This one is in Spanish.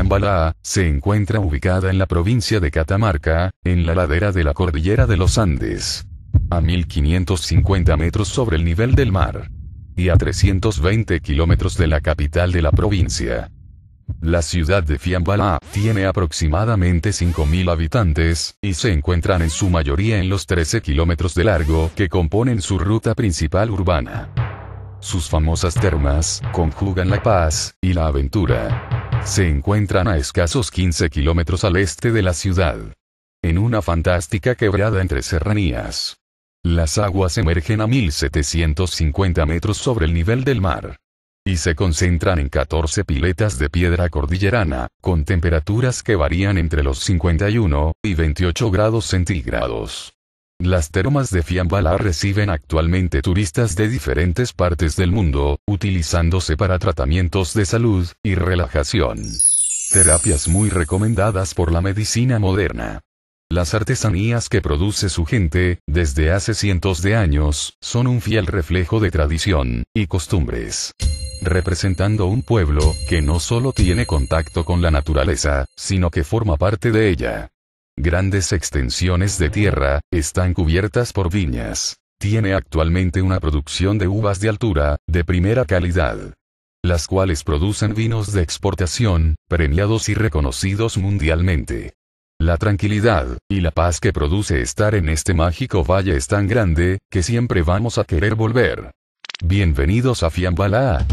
Fiambalá, se encuentra ubicada en la provincia de Catamarca, en la ladera de la cordillera de los Andes. A 1550 metros sobre el nivel del mar. Y a 320 kilómetros de la capital de la provincia. La ciudad de Fiambalá tiene aproximadamente 5.000 habitantes, y se encuentran en su mayoría en los 13 kilómetros de largo que componen su ruta principal urbana. Sus famosas termas conjugan la paz y la aventura. Se encuentran a escasos 15 kilómetros al este de la ciudad. En una fantástica quebrada entre serranías. Las aguas emergen a 1750 metros sobre el nivel del mar. Y se concentran en 14 piletas de piedra cordillerana, con temperaturas que varían entre los 51 y 28 grados centígrados. Las termas de Fiambala reciben actualmente turistas de diferentes partes del mundo, utilizándose para tratamientos de salud y relajación. Terapias muy recomendadas por la medicina moderna. Las artesanías que produce su gente, desde hace cientos de años, son un fiel reflejo de tradición y costumbres representando un pueblo que no solo tiene contacto con la naturaleza, sino que forma parte de ella. Grandes extensiones de tierra, están cubiertas por viñas. Tiene actualmente una producción de uvas de altura, de primera calidad. Las cuales producen vinos de exportación, premiados y reconocidos mundialmente. La tranquilidad, y la paz que produce estar en este mágico valle es tan grande, que siempre vamos a querer volver. Bienvenidos a Fiambalá.